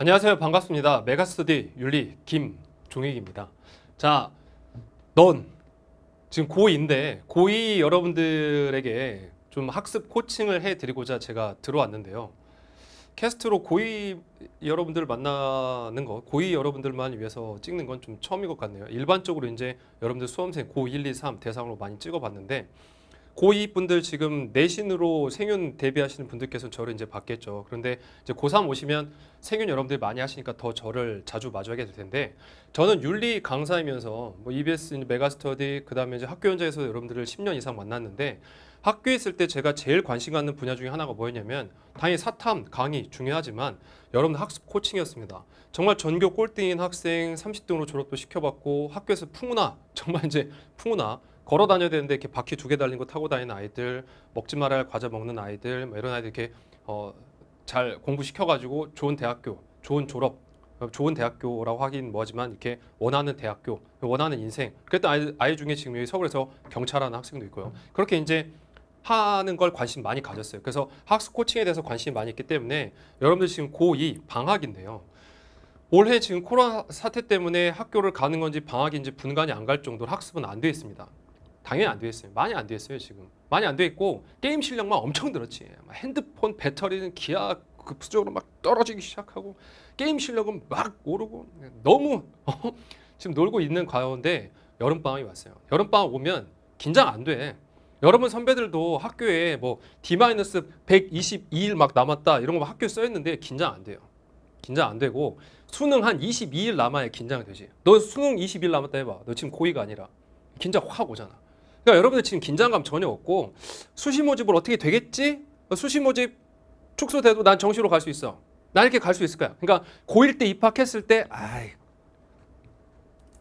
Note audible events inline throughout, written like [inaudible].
안녕하세요. 반갑습니다. 메가스터디 윤리 김종익입니다. 자, 넌 지금 고2인데 고2 여러분들에게 좀 학습 코칭을 해드리고자 제가 들어왔는데요. 캐스트로 고2 여러분들 만나는 거, 고2 여러분들만 위해서 찍는 건 좀 처음인 것 같네요. 일반적으로 이제 여러분들 수험생 고1, 2, 3 대상으로 많이 찍어봤는데 고2 분들 지금 내신으로 생윤 대비하시는 분들께서는 저를 이제 받겠죠. 그런데 이제 고3 오시면 생윤 여러분들이 많이 하시니까 더 저를 자주 마주하게 될 텐데 저는 윤리 강사이면서 뭐 EBS 메가스터디 그다음에 이제 학교 현장에서 여러분들을 10년 이상 만났는데 학교에 있을 때 제가 제일 관심 갖는 분야 중에 하나가 뭐였냐면 당연히 사탐, 강의 중요하지만 여러분들 학습 코칭이었습니다. 정말 전교 꼴등인 학생 30등으로 졸업도 시켜봤고 학교에서 풍우나 [laughs] 정말 이제 풍우나 걸어 다녀야 되는데 이렇게 바퀴 두 개 달린 거 타고 다니는 아이들, 먹지 말아야 할 과자 먹는 아이들, 뭐 이런 아이들 이렇게 어, 잘 공부시켜가지고 좋은 대학교, 좋은 졸업, 좋은 대학교라고 하긴 뭐하지만 이렇게 원하는 대학교, 원하는 인생. 그랬던 아이, 아이 중에 지금 여기 서울에서 경찰하는 학생도 있고요. 그렇게 이제 하는 걸 관심 많이 가졌어요. 그래서 학습 코칭에 대해서 관심이 많이 있기 때문에 여러분들 지금 고2 방학인데요. 올해 지금 코로나 사태 때문에 학교를 가는 건지 방학인지 분간이 안 갈 정도로 학습은 안 돼 있습니다. 당연히 안되겠어요 많이 안되겠어요 지금. 많이 안돼 있고 게임 실력만 엄청 늘었지. 핸드폰 배터리는 기하 급수적으로 그 막 떨어지기 시작하고 게임 실력은 막 오르고 너무 어? 지금 놀고 있는 가운데 여름 방학이 왔어요. 여름 방학 오면 긴장 안 돼. 여러분 선배들도 학교에 뭐 D-122일 막 남았다 이런 거 학교 써 있는데 긴장 안 돼요. 긴장 안 되고 수능 한 22일 남아야 긴장이 되지. 너 수능 20일 남았다 해봐. 너 지금 고의가 아니라 긴장 확 오잖아. 그러니까 여러분들 지금 긴장감 전혀 없고 수시 모집을 어떻게 되겠지? 수시 모집 축소돼도 난 정시로 갈 수 있어. 난 이렇게 갈 수 있을 거야. 그러니까 고1 때 입학했을 때 아이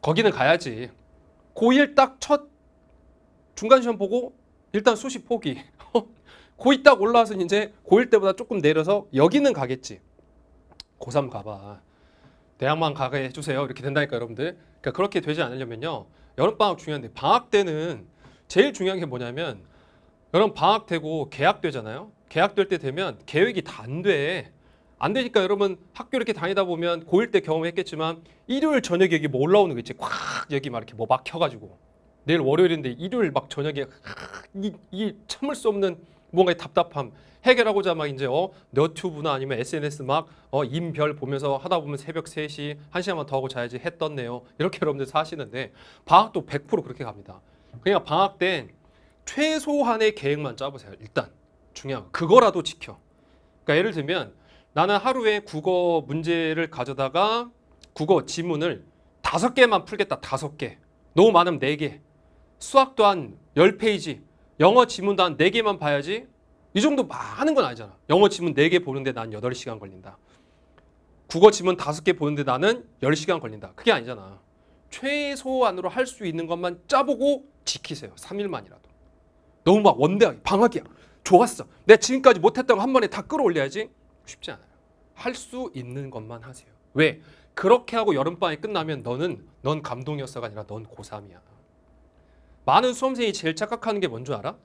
거기는 가야지. 고1 딱 첫 중간시험 보고 일단 수시 포기. [laughs] 고2 딱 올라와서 이제 고1 때보다 조금 내려서 여기는 가겠지. 고3 가봐. 대학만 가게 해주세요. 이렇게 된다니까 여러분들. 그러니까 그렇게 되지 않으려면요. 여름방학 중요한데 방학 때는 제일 중요한 게 뭐냐면 여러분 방학되고 계약되잖아요. 계약될 때 되면 계획이 다 안 돼. 안 되니까 여러분 학교 이렇게 다니다 보면 고1 때 경험했겠지만 일요일 저녁에 여기 뭐 올라오는 거 있지. 콱 여기 막 이렇게 뭐 막혀가지고 내일 월요일인데 일요일 막 저녁에 이, 이 참을 수 없는 뭔가의 답답함 해결하고자 막 이제 어 너튜브나 아니면 SNS 막 어 인별 보면서 하다 보면 새벽 세시한시간만더 하고 자야지 했던네요 이렇게 여러분들 사시는데 방학도 100% 그렇게 갑니다. 그냥 그러니까 방학 때 최소한의 계획만 짜보세요. 일단 중요한 거. 그거라도 지켜. 그러니까 예를 들면 나는 하루에 국어 문제를 가져다가 국어 지문을 다섯 개만 풀겠다. 다섯 개. 너무 많으면 네 개. 수학도 한 열페이지 영어 지문도 한 네개만 봐야지. 이 정도 많은 건 아니잖아. 영어 지문 네 개 보는데 난여 시간 걸린다. 국어 지문 다개 보는데 나는 열시간 걸린다. 그게 아니잖아. 최소한으로 할 수 있는 것만 짜보고 지키세요. 3일만이라도. 너무 막 원대하게 방학이야. 좋았어. 내가 지금까지 못했던 거 한 번에 다 끌어올려야지. 쉽지 않아요. 할 수 있는 것만 하세요. 왜? 그렇게 하고 여름방학이 끝나면 너는 넌 감동이었어가 아니라 넌 고3이야. 많은 수험생이 제일 착각하는 게 뭔 줄 알아?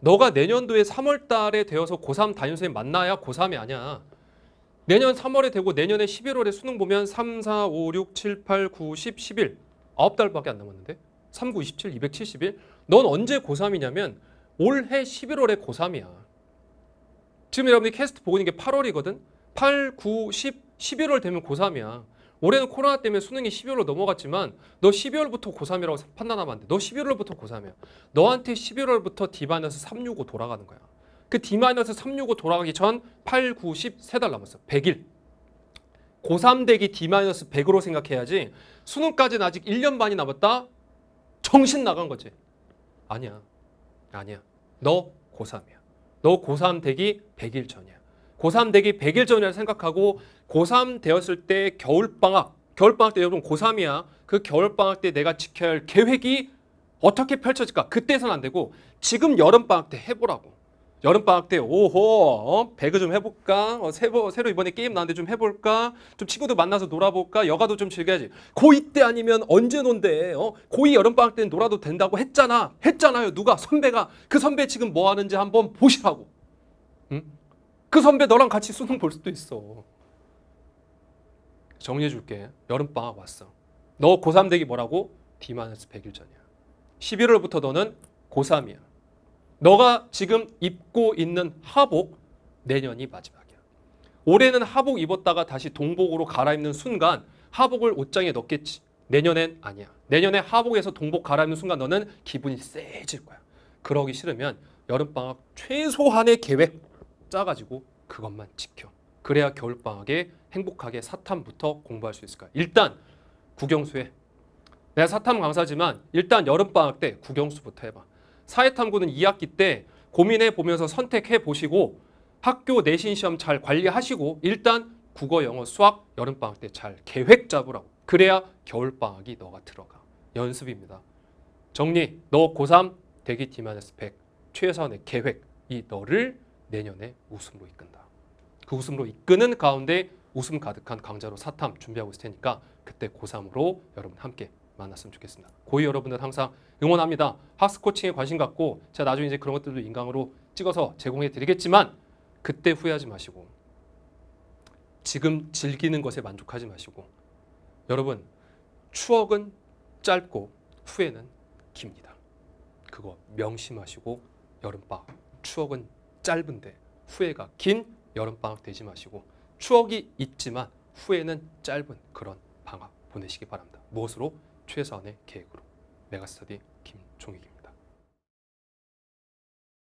너가 내년도에 3월 달에 되어서 고3 담임선생님 만나야 고3이 아니야. 내년 3월에 되고 내년에 11월에 수능 보면 3, 4, 5, 6, 7, 8, 9, 10, 11 9달밖에 안 남았는데 3927, 271. 넌 언제 고3이냐면 올해 11월에 고3이야. 지금 여러분이 캐스트 보고 있는 게 8월이거든. 8, 9, 10, 11월 되면 고3이야. 올해는 코로나 때문에 수능이 12월로 넘어갔지만 너 12월부터 고3이라고 판단하면 안 돼. 너 11월부터 고3이야. 너한테 11월부터 D-365 돌아가는 거야. 그 D-365 돌아가기 전 8, 9, 10, 3달 남았어. 100일. 고3 대기 D-100으로 생각해야지 수능까지는 아직 1년 반이 남았다. 정신 나간 거지. 아니야. 아니야. 너 고3이야. 너 고3 되기 100일 전이야. 고3 되기 100일 전이라 생각하고 고3 되었을 때 겨울방학, 겨울방학 때 여러분 고3이야. 그 겨울방학 때 내가 지켜야 할 계획이 어떻게 펼쳐질까? 그때선 안 되고 지금 여름방학 때 해보라고. 여름방학 때 오호 어? 배그 좀 해볼까 어, 새로, 새로 이번에 게임 나왔는데 좀 해볼까 좀 친구들 만나서 놀아볼까 여가도 좀 즐겨야지 고2 때 아니면 언제 논대 어? 고2 여름방학 때는 놀아도 된다고 했잖아 했잖아요 누가 선배가 그 선배 지금 뭐 하는지 한번 보시라고 응? 그 선배 너랑 같이 수능 볼 수도 있어 정리해 줄게 여름방학 왔어 너 고3 되기 뭐라고? 디마이스 100일 전이야 11월부터 너는 고3이야 너가 지금 입고 있는 하복 내년이 마지막이야. 올해는 하복 입었다가 다시 동복으로 갈아입는 순간 하복을 옷장에 넣겠지. 내년엔 아니야. 내년에 하복에서 동복 갈아입는 순간 너는 기분이 세질 거야. 그러기 싫으면 여름방학 최소한의 계획 짜가지고 그것만 지켜. 그래야 겨울방학에 행복하게 사탐부터 공부할 수 있을 거야. 일단 국영수에 내가 사탐 강사지만 일단 여름방학 때 국영수부터 해봐. 사회탐구는 2학기 때 고민해 보면서 선택해 보시고 학교 내신 시험 잘 관리하시고 일단 국어, 영어, 수학 여름방학 때 잘 계획 잡으라고. 그래야 겨울방학이 너가 들어가. 연습입니다. 정리, 너 고3 대기 D-100 최선의 계획이 너를 내년에 웃음으로 이끈다. 그 웃음으로 이끄는 가운데 웃음 가득한 강좌로 사탐 준비하고 있을 테니까 그때 고3으로 여러분 함께 만났으면 좋겠습니다. 고이 여러분들 항상 응원합니다. 학습 코칭에 관심 갖고 제가 나중에 이제 그런 것들도 인강으로 찍어서 제공해 드리겠지만 그때 후회하지 마시고 지금 즐기는 것에 만족하지 마시고 여러분 추억은 짧고 후회는 깁니다. 그거 명심하시고 여름방 추억은 짧은데 후회가 긴 여름방학 되지 마시고 추억이 있지만 후회는 짧은 그런 방학 보내시기 바랍니다. 무엇으로? 최선의 계획으로 메가스터디 김종익입니다.